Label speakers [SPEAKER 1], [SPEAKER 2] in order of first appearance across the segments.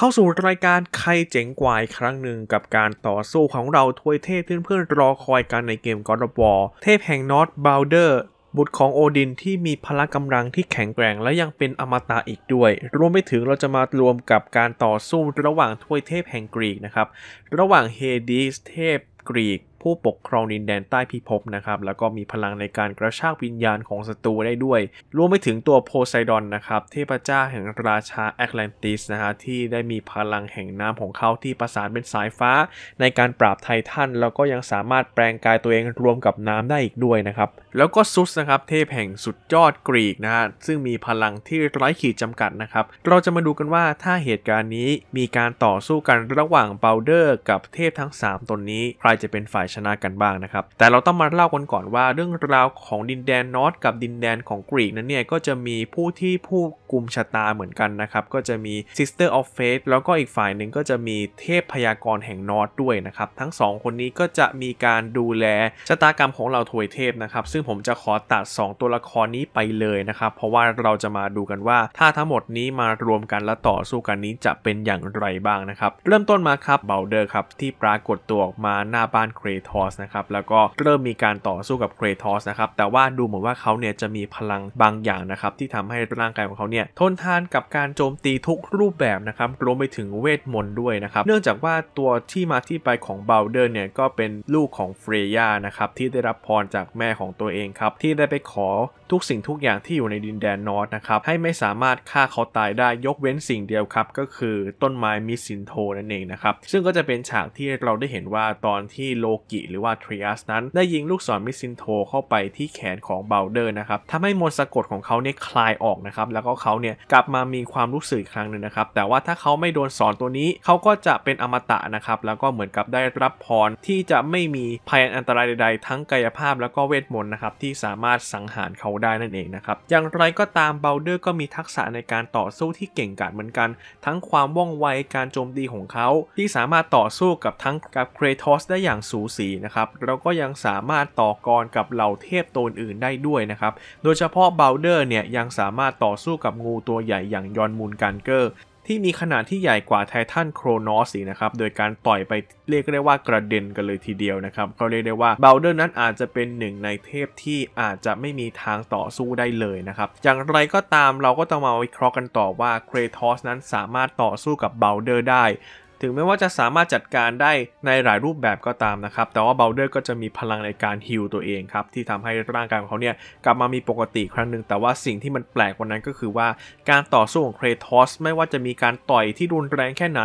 [SPEAKER 1] เข้าสู่รายการใครเจ๋งกว่าครั้งหนึ่งกับการต่อสู้ของเราทวยเทพเพื่อนๆรอคอยกันในเกมกอร์บอเทพแห่งนอตบาวเดอร์บุตรของโอดินที่มีพละกำลังที่แข็งแกร่งและยังเป็นอมตะอีกด้วย รวมไปถึงเราจะมารวมกับการต่อสู้ระหว่างทวยเทพแห่งกรีกนะครับ ระหว่างเฮดิสเทพกรีกผู้ปกครองดินแดนใต้พิภพนะครับแล้วก็มีพลังในการกระชากวิญญาณของศัตรูได้ด้วย รวมไปถึงตัวโพไซดอนนะครับเทพเจ้าแห่งราชาแอตแลนติสนะฮะที่ได้มีพลังแห่งน้ำของเขาที่ประสานเป็นสายฟ้า ในการปราบไททันแล้วก็ยังสามารถแปลงกายตัวเองรวมกับน้ำได้อีกด้วยนะครับแล้วก็ซุสนะครับ เทพแห่งสุดยอดกรีกนะฮะซึ่งมีพลังที่ไร้ขีดจำกัดนะครับเราจะมาดูกันว่าถ้าเหตุการณ์นี้มีการต่อสู้กันระหว่างเบลเดอร์ กับเทพทั้ง 3ตนนี้ใครจะเป็นฝ่ายชนะกันบ้างนะครับ แต่เราต้องมาเล่ากันก่อนว่าเรื่องราวของดินแดนนอตกับดินแดนของกรีกนั้นเนี่ยก็จะมีผู้ที่ผู้กุมชะตาเหมือนกันนะครับ ก็จะมี Sister of Fate แล้วก็อีกฝ่ายหนึ่งก็จะมีเทพพยากรแห่งนอตด้วยนะครับทั้ง 2 คนนี้ก็จะมีการดูแลชะตากรรมของเราถวยเทพนะครับซึ่งผมจะขอตัด 2 ตัวละครนี้ไปเลยนะครับเพราะว่าเราจะมาดูกันว่า ถ้าทั้งหมดนี้มารวมกันและต่อสู้กันนี้จะเป็นอย่างไรบ้างนะครับเริ่มต้นมาครับเบลเดอร์ครับที่ปรากฏตัวออกมาหน้าบ้านเครทอสนะครับแล้วก็เริ่มมีการต่อสู้กับเครทอสนะครับแต่ว่าดูเหมือนว่าเขาเนี่ยจะมีพลังบางอย่างนะครับที่ทำให้ร่างกายของเขาเนี่ยเนี่ยทนทานกับการโจมตีทุกรูปแบบนะครับรวมไปถึงเวทมนต์ด้วยนะครับเนื่องจากว่าตัวที่มาที่ไปของเบลเดอร์เนี่ยก็เป็นลูกของเฟรย่านะครับที่ได้รับพรจากแม่ของตัวเองครับ ที่ได้ไปขอทุกสิ่งทุกอย่างที่อยู่ในดินแดนนอร์ทนะครับให้ไม่สามารถฆ่าเขาตายได้ยกเว้นสิ่งเดียวครับ ก็คือต้นไม้มิสินโทนั่นเองนะครับซึ่งก็จะเป็นฉากที่เราได้เห็นว่าตอนที่โลกิหรือว่าทริอัสนั้นได้ยิงลูกศรมิสินโทเข้าไปที่แขนของเบลเดอร์นะครับทำให้มนต์สะกดของเขาเนี่ยคลายออกนะครับแล้วก็เขาเนี่ยกลับมามีความรู้สึกครั้งหนึ่งนะครับ แต่ว่าถ้าเขาไม่โดนสอนตัวนี้ เขาก็จะเป็นอมตะนะครับ แล้วก็เหมือนกับได้รับพรที่จะไม่มีภัยอันตรายใดๆ ทั้งกายภาพแล้วก็เวทมนต์นะครับ ที่สามารถสังหารเขาได้นั่นเองนะครับ อย่างไรก็ตามเบลเดอร์ก็มีทักษะในการต่อสู้ที่เก่งกาจเหมือนกัน ทั้งความว่องไว การโจมตีของเขา ที่สามารถต่อสู้กับทั้งกับเครทอสได้อย่างสูสีนะครับ แล้วก็ยังสามารถต่อกรกับเหล่าเทพตนอื่นได้ด้วยนะครับ โดยเฉพาะเบลเดอร์เนี่ยยังสามารถต่อสู้กับงูตัวใหญ่อย่างยอนมูลการเกอร์ ที่มีขนาดที่ใหญ่กว่าไททันโครนอสนะครับโดยการต่อยไปเรียกได้ว่ากระเด็นกันเลยทีเดียวนะครับ เขาเรียกได้ว่าเบลเดอร์นั้นอาจจะเป็นหนึ่งในเทพที่อาจจะไม่มีทางต่อสู้ได้เลยนะครับ อย่างไรก็ตามเราก็ต้องมาวิเคราะห์กันต่อว่าเครทอสนั้นสามารถต่อสู้กับเบลเดอร์ได้ถึงแม้ว่าจะสามารถจัดการได้ในหลายรูปแบบก็ตามนะครับ แต่ว่าเบลเดอร์ก็จะมีพลังในการฮิลตัวเองครับ ที่ทำให้ร่างกายของเขาเนี่ยกลับมามีปกติครั้งหนึ่งแต่ว่าสิ่งที่มันแปลกกว่านั้นก็คือว่าการต่อสู้ของเครทอสไม่ว่าจะมีการต่อยที่รุนแรงแค่ไหน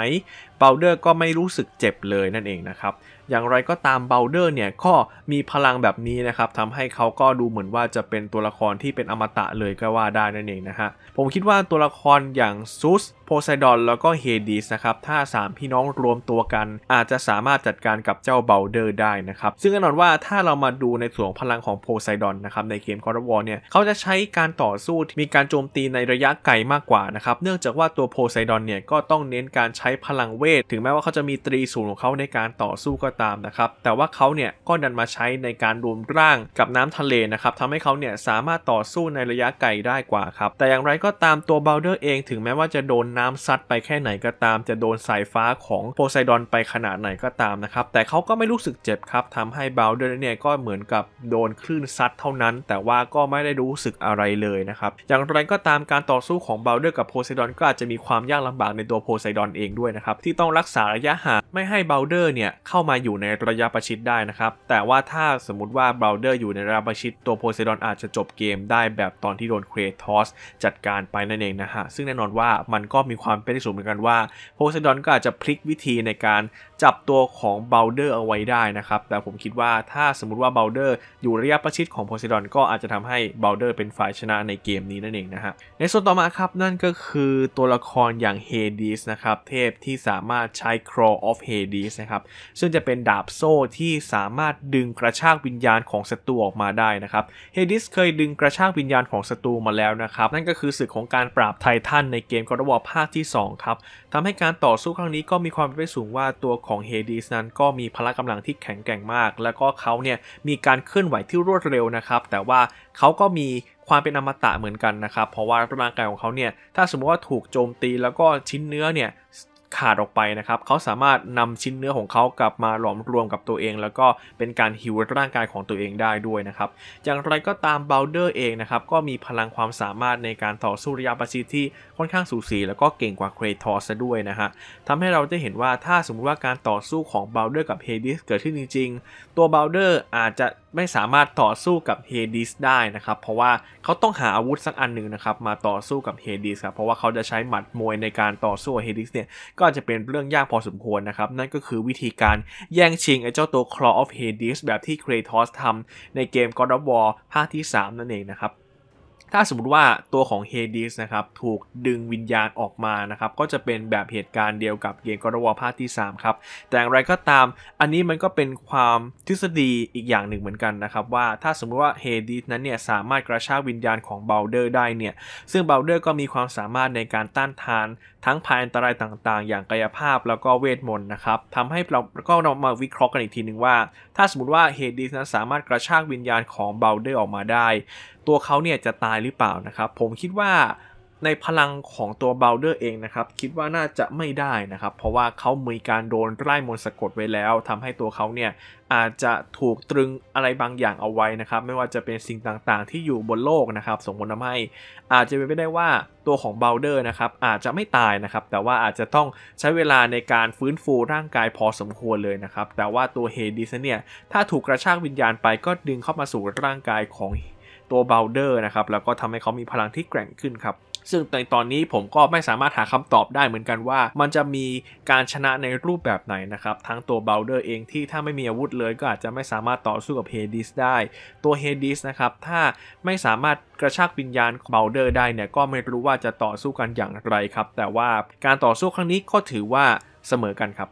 [SPEAKER 1] เบลเดอร์ก็ไม่รู้สึกเจ็บเลยนั่นเองนะครับ อย่างไรก็ตามเบลเดอร์เนี่ยก็มีพลังแบบนี้นะครับทำให้เขาก็ดูเหมือนว่าจะเป็นตัวละครที่เป็นอมตะเลยก็ว่าได้นั่นเองนะฮะผมคิดว่าตัวละครอย่างซูสโพไซดอนแล้วก็เฮดิสนะครับ ถ้า3พี่น้องรวมตัวกัน อาจจะสามารถจัดการกับเจ้าเบลเดอร์ได้นะครับ ซึ่งแน่นอนว่าถ้าเรามาดูในส่วนพลังของโพไซดอนนะครับในเกมคอร์ดวอลเนี่ยเขาจะใช้การต่อสู้มีการโจมตีในระยะไกลมากกว่านะครับเนื่องจากว่าตัวโพไซดอนเนี่ยก็ต้องเน้นการใช้พลังเวทศถึงแม้ว่าเขาจะมีตรีศูนย์ของเขาในการต่อสู้ก็ตามนะครับแต่ว่าเขาเนี่ยก็ดันมาใช้ในการรวมร่างกับน้ำทะเลนะครับทำให้เขาเนี่ยสามารถต่อสู้ในระยะไกลได้กว่าครับแต่อย่างไรก็ตามตัวเบลเดอร์เอง ถึงแม้ว่าจะโดนน้าซัดไปแค่ไหนก็ตามจะโดนสายฟ้าของโพไซดอนไปขนาดไหนก็ตามนะครับแต่เขาก็ไม่รู้สึกเจ็บครับทำให้เบลเดอร์เนี่ยก็เหมือนกับโดนคลื่นซัดเท่านั้น แต่ว่าก็ไม่ได้รู้สึกอะไรเลยนะครับอย่างไรก็ตามการต่อสู้ของเบลเดอร์กับโพไซดอนก็อาจจะมีความยากลำบากในตัวโพไซดอนเองด้วยนะครับที่ที่ต้องรักษาระยะห่างไม่ให้เบลเดอร์เนี่ยเข้ามาอยู่ในระยะประชิด ได้นะครับแต่ว่าถ้าสมมติว่าเบลเดอร์อยู่ในระยะประชิดตัวโพไซดอน อาจจะจบเกมได้แบบตอนที่โดนเครทอสจัดการไปนั่นเองนะฮะซึ่งแน่นอนว่ามันก็มีความเป็นไไปด้สูงเหมือนกันว่าโพไซดอนก็อาจจะพลิกวิธีในการจับตัวของเบลเดอร์เอาไว้ได้นะครับ แต่ผมคิดว่าถ้าสมมติว่าเบลเดอร์ อยู่ระยะประชิดของโพไซดอนก็อาจจะทำให้เบลเดอร์ เป็นฝ่ายชนะในเกมนี้นั่นเองนะฮะในส่วนต่อมาครับนั่นก็คือตัวละครอย่างเฮดิสนะครับเทพที่สาามารถใช้ Claw of Hades นะครับ ซึ่งจะเป็นดาบโซ่ที่สามารถดึงกระชากวิญญาณของศัตรูออกมาได้นะครับเฮดิสเคยดึงกระชากวิญญาณของศัตรูมาแล้วนะครับ นั่นก็คือศึกของการปราบไททันในเกมกอร์วอภาคที่ 2 ครับทำให้การต่อสู้ครั้งนี้ก็มีความเป็นไปสูงว่าตัวของเฮดิสนั้นก็มีพละกำลังที่แข็งแกร่งมาก แล้วก็เขาเนี่ยมีการเคลื่อนไหวที่รวดเร็วนะครับแต่ว่าเขาก็มีความเป็นอมตะเหมือนกันนะครับเพราะว่าร่างกายของเขาเนี่ยถ้าสมมติว่าถูกโจมตีแล้วก็ชิ้นเนื้อเนี่ยขาดออกไปนะครับเขาสามารถนำชิ้นเนื้อของเขากลับมาหลอมรวมกับตัวเอง แล้วก็เป็นการฮิวร่างกายของตัวเองได้ด้วยนะครับอย่างไรก็ตามเบลเดอร์เองนะครับก็มีพลังความสามารถในการต่อสู้ระยะประชิดที่ค่อนข้างสูสีแล้วก็เก่งกว่าเครทอสด้วยนะฮะทำให้เราได้เห็นว่าถ้าสมมติว่าการต่อสู้ของเบลเดอร์กับเฮดิสเกิดขึ้นจริงๆตัวเบลเดอร์อาจจะไม่สามารถต่อสู้กับเฮดิสได้นะครับ เพราะว่าเขาต้องหาอาวุธสักอันหนึ่งนะครับ มาต่อสู้กับเฮดิสครับเพราะว่าเขาจะใช้หมัดมวยในการต่อสู้เฮดิสเนี่ยก็จะเป็นเรื่องยากพอสมควรนะครับ นั่นก็คือวิธีการแย่งชิงไอ้เจ้าตัว Claw of Hades แบบที่ Kratos ทำในเกม God of War ภาคที่ 3 นั่นเองนะครับถ้าสมมติว่าตัวของเฮดิสนะครับถูกดึงวิญญาณออกมานะครับก็จะเป็นแบบเหตุการณ์เดียวกับเกมกรวอภาคที่3ครับแต่อย่างไรก็ตามอันนี้มันก็เป็นความทฤษฎีอีกอย่างหนึ่งเหมือนกันนะครับ ว่าถ้าสมมติว่าเฮดิสนั้นเนี่ยสามารถกระชากวิญญาณของเบลเดอร์ได้เนี่ยซึ่งเบลเดอร์ก็มีความสามารถในการต้านทานทั้งภัยอันตรายต่างๆ อย่างกายภาพแล้วก็เวทมนต์นะครับ ทำให้เราก็เรามาวิเคราะห์กันอีกทีหนึ่งว่า ถ้าสมมติว่าเฮดิสนะสามารถกระชากวิญญาณของเบลเดอร์ออกมาได้ ตัวเขาเนี่ยจะตายหรือเปล่านะครับ ผมคิดว่าในพลังของตัวเบลเดอร์เองนะครับคิดว่าน่าจะไม่ได้นะครับเพราะว่าเขามีการโดนไล่มนสะกดไว้แล้ว ทำให้ตัวเขาเนี่ยอาจจะถูกตรึงอะไรบางอย่างเอาไว้นะครับไม่ว่าจะเป็นสิ่งต่างๆ ที่อยู่บนโลกนะครับส่งผลทำให้ อาจจะเป็นไปได้ว่าตัวของเบลเดอร์นะครับอาจจะไม่ตายนะครับแต่ว่าอาจจะต้องใช้เวลาในการฟื้นฟูร่างกายพอสมควรเลยนะครับแต่ว่าตัวเฮดิสเนี่ยถ้าถูกกระชากวิญญาณไปก็ดึงเข้ามาสู่ร่างกายของตัวเบลเดอร์นะครับแล้วก็ทำให้เขามีพลังที่แกร่งขึ้นครับซึ่งในตอนนี้ผมก็ไม่สามารถหาคำตอบได้เหมือนกันว่ามันจะมีการชนะในรูปแบบไหนนะครับ ทั้งตัวเบลเดอร์เองที่ถ้าไม่มีอาวุธเลยก็อาจจะไม่สามารถต่อสู้กับเฮดิสได้ ตัวเฮดิสนะครับถ้าไม่สามารถกระชากวิญญาณเบลเดอร์ได้เนี่ยก็ไม่รู้ว่าจะต่อสู้กันอย่างไรครับ แต่ว่าการต่อสู้ครั้งนี้ก็ถือว่าเสมอกันครับ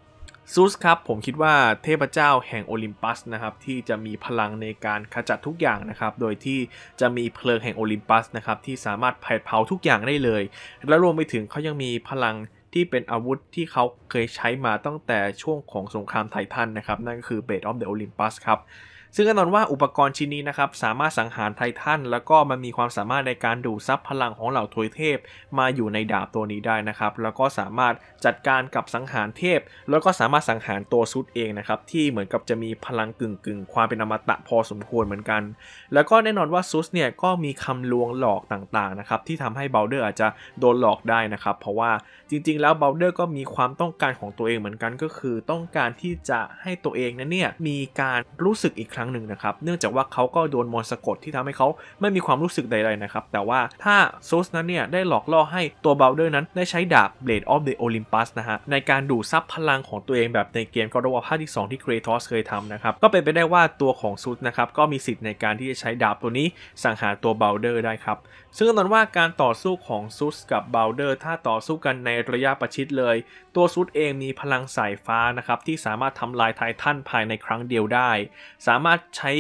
[SPEAKER 1] ซูสครับผมคิดว่าเทพเจ้าแห่งโอลิมปัสนะครับที่จะมีพลังในการขจัดทุกอย่างนะครับ โดยที่จะมีเพลิงแห่งโอลิมปัสนะครับที่สามารถเผาเผาทุกอย่างได้เลย และรวมไปถึงเขายังมีพลังที่เป็นอาวุธที่เขาเคยใช้มาตั้งแต่ช่วงของสงครามไททันนะครับ นั่นก็คือเบดออฟเดอะโอลิมปัสครับซึ่งแน่นอนว่าอุปกรณ์ชิ้นนี้นะครับสามารถสังหารไททัน แล้วก็มันมีความสามารถในการดูดซับพลังของเหล่าทวยเทพ มาอยู่ในดาบตัวนี้ได้นะครับ แล้วก็สามารถจัดการกับสังหารเทพ แล้วก็สามารถสังหารตัวซุดเองนะครับ ที่เหมือนกับจะมีพลังกึ่งกึ่งความเป็นอมตะพอสมควรเหมือนกันแล้วก็แน่นอนว่าซุสเนี่ยก็มีคำลวงหลอกต่างๆนะครับที่ทำให้เบลเดอร์อาจจะโดนหลอกได้นะครับ เพราะว่าจริง ๆ แล้วเบลเดอร์ก็มีความต้องการของตัวเองเหมือนกันก็คือ ต้องการที่จะให้ตัวเองนั้นเนี่ยมีการรู้สึกอีกครั้งรั้งหนึ่งนะครับเนื่องจากว่าเขาก็โดนมนต์สะกดที่ทำให้เขาไม่มีความรู้สึกใด ๆ นะครับ แต่ว่าถ้าซูสนั้นเนี่ยได้หลอกล่อให้ตัวเบลเดอร์นั้นได้ใช้ดาบ Blade of the Olympus นะฮะในการดูดซับพลังของตัวเองแบบในเกมกอร์ดวภาคที่ 2 ที่เครทอสเคยทำนะครับ ก็เป็นไปได้ว่าตัวของซูสนะครับก็มีสิทธิ์ในการที่จะใช้ดาบตัวนี้สังหารตัวเบลเดอร์ได้ครับซึ่งแน่นอนว่าการต่อสู้ของซูสกับเบลเดอร์ถ้าต่อสู้กันในระยะประชิดเลย ตัวซูสเองมีพลังสายฟ้านะครับที่สามารถทำลายไททันภายในครั้งเดียวได้ สามารถารถใช้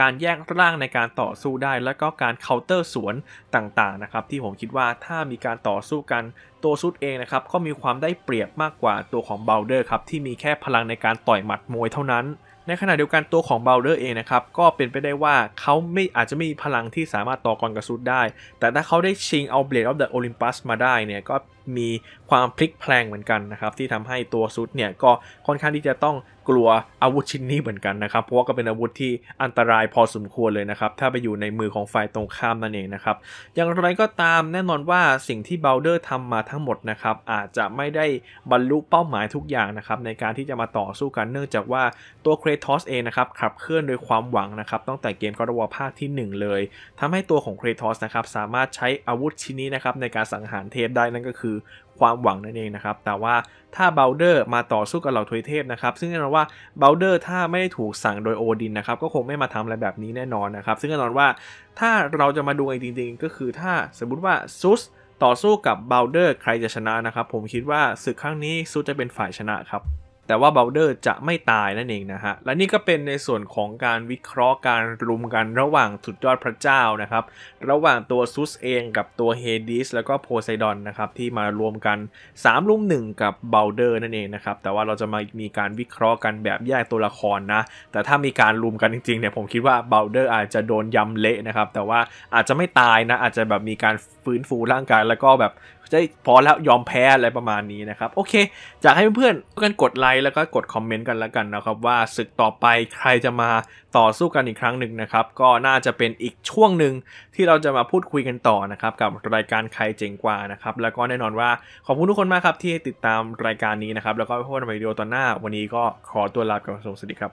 [SPEAKER 1] การแยกร่างในการต่อสู้ได้ และก็การเคาน์เตอร์สวนต่างๆนะครับที่ผมคิดว่าถ้ามีการต่อสู้กันตัวซุดเองนะครับก็มีความได้เปรียบมากกว่าตัวของเบลเดอร์ครับที่มีแค่พลังในการต่อยหมัดมวยเท่านั้นในขณะเดียวกันตัวของเบลเดอร์เองนะครับก็เป็นไปได้ว่าเขาไม่อาจจะไม่มีพลังที่สามารถต่อกรกับซุดได้แต่ถ้าเขาได้ชิงเอาเบลดออฟเดอะโอลิมปัสมาได้เนี่ยก็มีความพลิกแพลงเหมือนกันนะครับที่ทำให้ตัวซุดเนี่ยก็ค่อนข้างที่จะต้องกลัวอาวุธชิ้นนี้เหมือนกันนะครับ เพราะว่าก็เป็นอาวุธที่อันตรายพอสมควรเลยนะครับถ้าไปอยู่ในมือของฝ่ายตรงข้ามนั่นเองนะครับอย่างไรก็ตามแน่นอนว่าสิ่งที่เบลเดอร์ทำมาทั้งหมดนะครับอาจจะไม่ได้บรรลุเป้าหมายทุกอย่างนะครับในการที่จะมาต่อสู้กันเนื่องจากว่าตัวเครทอสเองนะครับขับเคลื่อนโดยความหวังนะครับตั้งแต่เกมกอร์วภาคที่ 1 เลย ทำให้ตัวของเครทอสนะครับสามารถใช้อาวุธชิ้นนี้นะครับในการสังหารเทพได้นั่นก็คืคือความหวังนั่นเองนะครับแต่ว่าถ้าเบลเดอร์มาต่อสู้กับเหล่าทวยเทพนะครับซึ่งแน่นอนว่าเบลเดอร์ถ้าไม่ถูกสั่งโดยโอดินนะครับก็คงไม่มาทำอะไรแบบนี้แน่นอนนะครับ ซึ่งแน่นอนว่า ถ้าเราจะมาดูกันจริงๆก็คือถ้าสมมติว่าซุสต่อสู้กับเบลเดอร์ ใครจะชนะนะครับผมคิดว่าศึกครั้งนี้ซุสจะเป็นฝ่ายชนะครับแต่ว่าเบลเดอร์จะไม่ตายนั่นเองนะฮะ และนี่ก็เป็นในส่วนของการวิเคราะห์การรุมกันระหว่างสุดยอดพระเจ้านะครับ ระหว่างตัวซุสเองกับตัวเฮดิสแล้วก็โพไซดอนนะครับที่มารวมกัน3ลุมหนึ่งกับเบลเดอร์นั่นเองนะครับแต่ว่าเราจะมามีการวิเคราะห์กันแบบแยกตัวละครนะแต่ถ้ามีการรุมกันจริงๆเนี่ยผมคิดว่าเบลเดอร์อาจจะโดนยำเละนะครับแต่ว่าอาจจะไม่ตายนะอาจจะแบบมีการฟื้นฟูร่างกายแล้วก็แบบจะพอแล้วยอมแพ้อะไรประมาณนี้นะครับโอเคจากให้เพื่อนๆกันกดไลค์แล้วก็กดคอมเมนต์กันแล้วกันนะครับว่าศึกต่อไปใครจะมาต่อสู้กันอีกครั้งหนึ่งนะครับก็น่าจะเป็นอีกช่วงหนึ่งที่เราจะมาพูดคุยกันต่อนะครับกับรายการใครเจ๋งกว่านะครับแล้วก็แน่นอนว่าขอบคุณทุกคนมากครับที่ติดตามรายการนี้นะครับแล้วก็พบกันใหม่วิดีโอตอนหน้าวันนี้ก็ขอตัวลาไปก่อนสวัสดีครับ